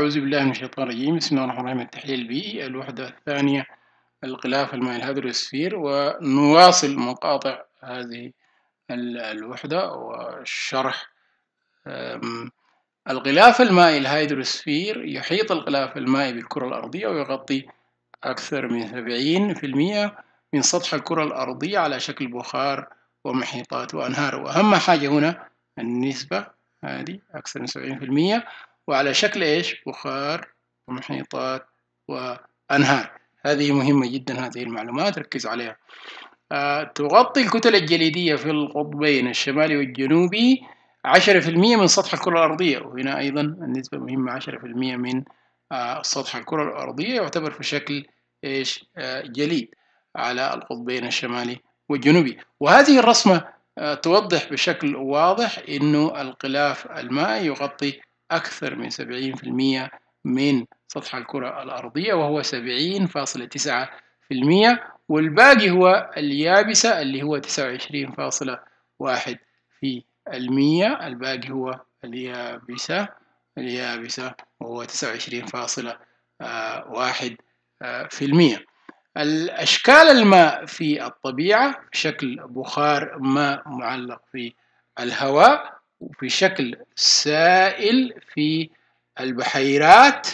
أعوذ بالله من الشيطان الرجيم بسم الله الرحمن الرحيم التحليل البيئي الوحدة الثانية الغلاف المائي الهيدروسفير ونواصل مقاطع هذه الوحدة وشرح الغلاف المائي الهيدروسفير يحيط الغلاف المائي بالكرة الأرضية ويغطي أكثر من 70% من سطح الكرة الأرضية على شكل بخار ومحيطات وأنهار وأهم حاجة هنا النسبة هذه أكثر من 70% وعلى شكل إيش بخار ومحيطات وأنهار هذه مهمة جدا هذه المعلومات ركز عليها أه تغطي الكتل الجليدية في القطبين الشمالي والجنوبي 10% من سطح الكرة الأرضية وهنا أيضا النسبة مهمة 10% من أه سطح الكرة الأرضية يعتبر في شكل إيش أه جليد على القطبين الشمالي والجنوبي وهذه الرسمة آه، توضح بشكل واضح أنه الغلاف المائي يغطي أكثر من 70% من سطح الكرة الأرضية وهو 70.9% والباقي هو اليابسة اللي هو 29.1 في المية الباقي هو اليابسة اليابسة وهو 29.1 في المية الأشكال الماء في الطبيعة شكل بخار ماء معلق في الهواء شكل سائل في البحيرات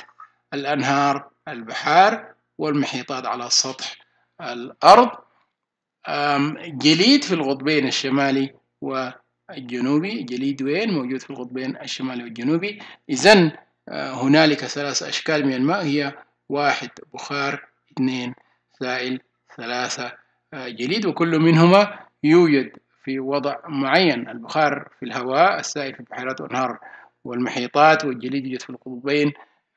الأنهار البحار والمحيطات على سطح الأرض جليد في القطبين الشمالي والجنوبي جليد وين موجود في القطبين الشمالي والجنوبي إذا أه، هنالك ثلاث أشكال من الماء هي واحد بخار اثنين سائل ثلاثة أه، جليد وكل منهما يوجد في وضع معين البخار في الهواء السائل في البحيرات والأنهار والمحيطات والجليد يوجد في القطبين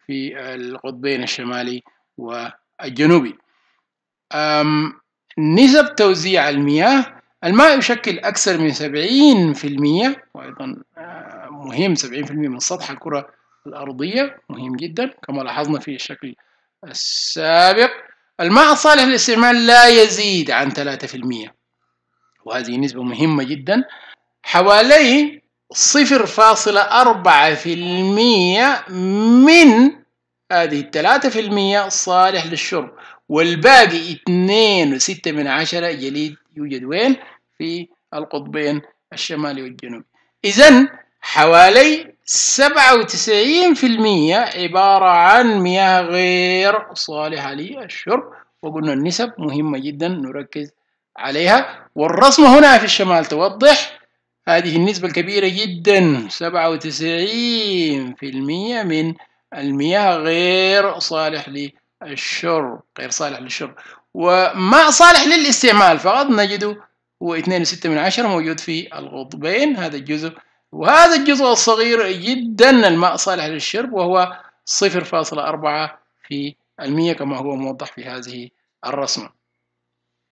في القطبين الشمالي والجنوبي نسب توزيع المياه الماء يشكل أكثر من 70% وأيضا آه، مهم 70% من سطح الكرة الأرضية مهم جدا كما لاحظنا في الشكل السابق الماء الصالح للاستعمال لا يزيد عن 3% وهذه نسبة مهمة جدا حوالي 0.4% من هذه الثلاثة في المية صالح للشرب والباقي اثنين وستة من عشرة جليد يوجد وين؟ في القطبين الشمالي والجنوبي إذا حوالي سبعة وتسعين في المية عبارة عن مياه غير صالحة للشرب وقلنا النسب مهمة جدا نركز عليها والرسمة هنا في الشمال توضح هذه النسبة الكبيرة جدا 97% من المياه غير صالح للشرب غير صالح للشرب وماء صالح للاستعمال فقط نجده هو 2.6 من عشرة موجود في القطبين هذا الجزء وهذا الجزء الصغير جدا الماء صالح للشرب وهو 0.4 في المية كما هو موضح في هذه الرسمة